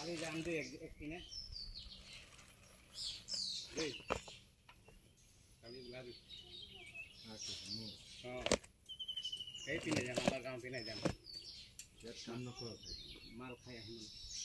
কালি জান দে একদিনে এই আমি লাগি আচ্ছা নি এই পিনে যাম আমার গাঁও পিনে যাম মাল খাই আহিম